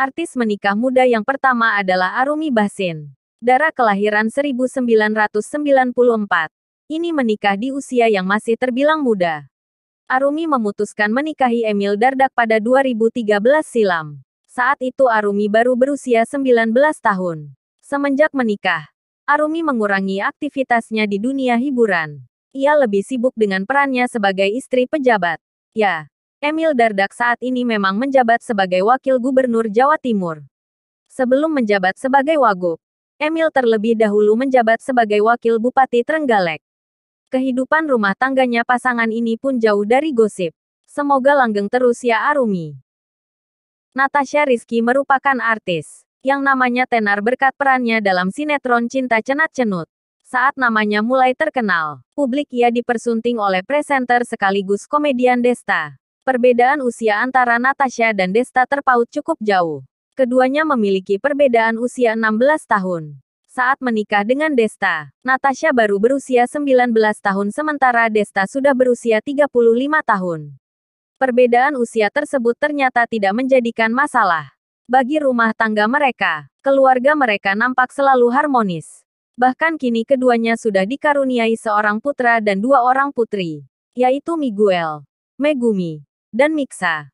Artis menikah muda yang pertama adalah Arumi Basin. Darah kelahiran 1994. Ini menikah di usia yang masih terbilang muda. Arumi memutuskan menikahi Emil Dardak pada 2013 silam. Saat itu Arumi baru berusia 19 tahun. Semenjak menikah, Arumi mengurangi aktivitasnya di dunia hiburan. Ia lebih sibuk dengan perannya sebagai istri pejabat. Ya, Emil Dardak saat ini memang menjabat sebagai Wakil Gubernur Jawa Timur. Sebelum menjabat sebagai Wagub, Emil terlebih dahulu menjabat sebagai Wakil Bupati Trenggalek. Kehidupan rumah tangganya pasangan ini pun jauh dari gosip. Semoga langgeng terus ya Arumi. Natasha Rizky merupakan artis yang namanya tenar berkat perannya dalam sinetron Cinta Cenat Cenut. Saat namanya mulai terkenal, publik ia dipersunting oleh presenter sekaligus komedian Desta. Perbedaan usia antara Natasha dan Desta terpaut cukup jauh. Keduanya memiliki perbedaan usia 16 tahun. Saat menikah dengan Desta, Natasha baru berusia 19 tahun sementara Desta sudah berusia 35 tahun. Perbedaan usia tersebut ternyata tidak menjadikan masalah. Bagi rumah tangga mereka, keluarga mereka nampak selalu harmonis. Bahkan kini keduanya sudah dikaruniai seorang putra dan dua orang putri, yaitu Miguel, Megumi, dan Miksa.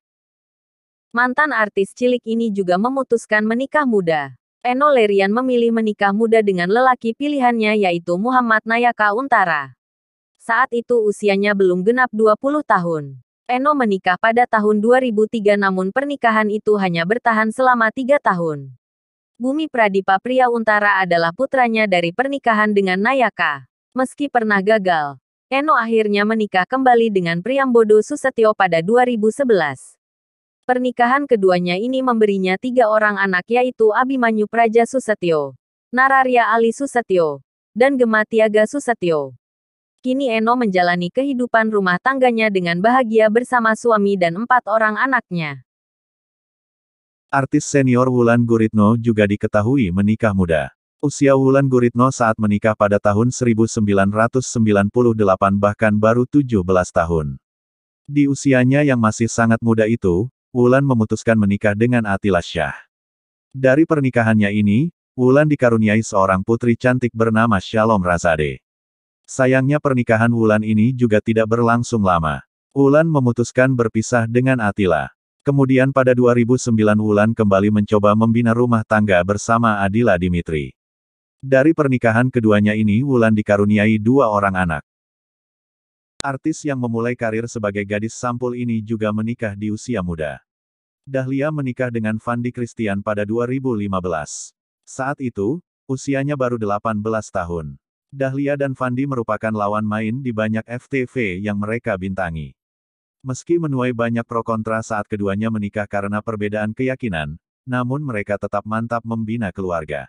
Mantan artis cilik ini juga memutuskan menikah muda. Eno Lerian memilih menikah muda dengan lelaki pilihannya yaitu Muhammad Nayaka Untara. Saat itu usianya belum genap 20 tahun. Eno menikah pada tahun 2003 namun pernikahan itu hanya bertahan selama 3 tahun. Bumi Pradipa Pria Untara adalah putranya dari pernikahan dengan Nayaka. Meski pernah gagal, Eno akhirnya menikah kembali dengan Priambodo Susetio pada 2011. Pernikahan keduanya ini memberinya tiga orang anak yaitu Abimanyu Praja Susetio, Nararya Ali Susetio, dan Gematiaga Susetio. Kini Eno menjalani kehidupan rumah tangganya dengan bahagia bersama suami dan empat orang anaknya. Artis senior Wulan Guritno juga diketahui menikah muda. Usia Wulan Guritno saat menikah pada tahun 1998 bahkan baru 17 tahun. Di usianya yang masih sangat muda itu, Wulan memutuskan menikah dengan Attila Syah. Dari pernikahannya ini, Wulan dikaruniai seorang putri cantik bernama Shalom Razade. Sayangnya pernikahan Wulan ini juga tidak berlangsung lama. Wulan memutuskan berpisah dengan Attila. Kemudian pada 2009 Wulan kembali mencoba membina rumah tangga bersama Adila Dimitri. Dari pernikahan keduanya ini Wulan dikaruniai dua orang anak. Artis yang memulai karir sebagai gadis sampul ini juga menikah di usia muda. Dahlia menikah dengan Fandi Christian pada 2015. Saat itu, usianya baru 18 tahun. Dahlia dan Fandi merupakan lawan main di banyak FTV yang mereka bintangi. Meski menuai banyak pro kontra saat keduanya menikah karena perbedaan keyakinan, namun mereka tetap mantap membina keluarga.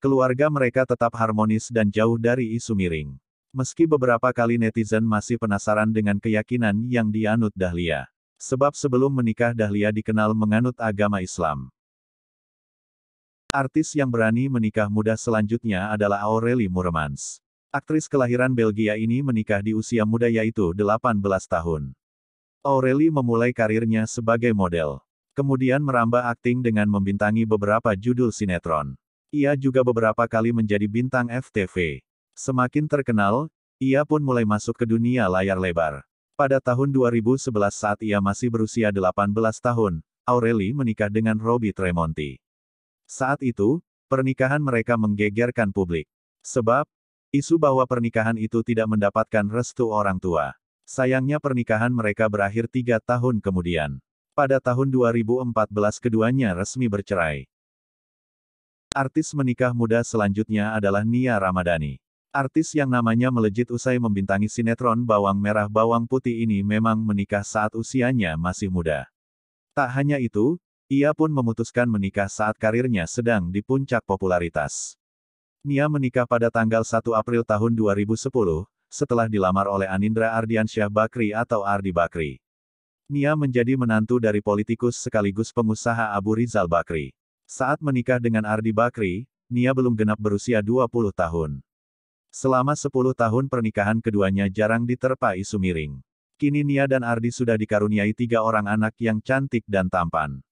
Keluarga mereka tetap harmonis dan jauh dari isu miring. Meski beberapa kali netizen masih penasaran dengan keyakinan yang dianut Dahlia. Sebab sebelum menikah Dahlia dikenal menganut agama Islam. Artis yang berani menikah muda selanjutnya adalah Aureli Muremans. Aktris kelahiran Belgia ini menikah di usia muda yaitu 18 tahun. Aureli memulai karirnya sebagai model. Kemudian merambah akting dengan membintangi beberapa judul sinetron. Ia juga beberapa kali menjadi bintang FTV. Semakin terkenal, ia pun mulai masuk ke dunia layar lebar. Pada tahun 2011 saat ia masih berusia 18 tahun, Aureli menikah dengan Robbie Tremonti. Saat itu, pernikahan mereka menggegerkan publik. Sebab, isu bahwa pernikahan itu tidak mendapatkan restu orang tua. Sayangnya pernikahan mereka berakhir tiga tahun kemudian. Pada tahun 2014 keduanya resmi bercerai. Artis menikah muda selanjutnya adalah Nia Ramadhani. Artis yang namanya melejit usai membintangi sinetron Bawang Merah Bawang Putih ini memang menikah saat usianya masih muda. Tak hanya itu, ia pun memutuskan menikah saat karirnya sedang di puncak popularitas. Nia menikah pada tanggal 1 April tahun 2010, setelah dilamar oleh Anindra Ardiansyah Bakri atau Ardi Bakri. Nia menjadi menantu dari politikus sekaligus pengusaha Abu Rizal Bakri. Saat menikah dengan Ardi Bakri, Nia belum genap berusia 20 tahun. Selama 10 tahun pernikahan keduanya jarang diterpa isu miring. Kini Nia dan Ardi sudah dikaruniai tiga orang anak yang cantik dan tampan.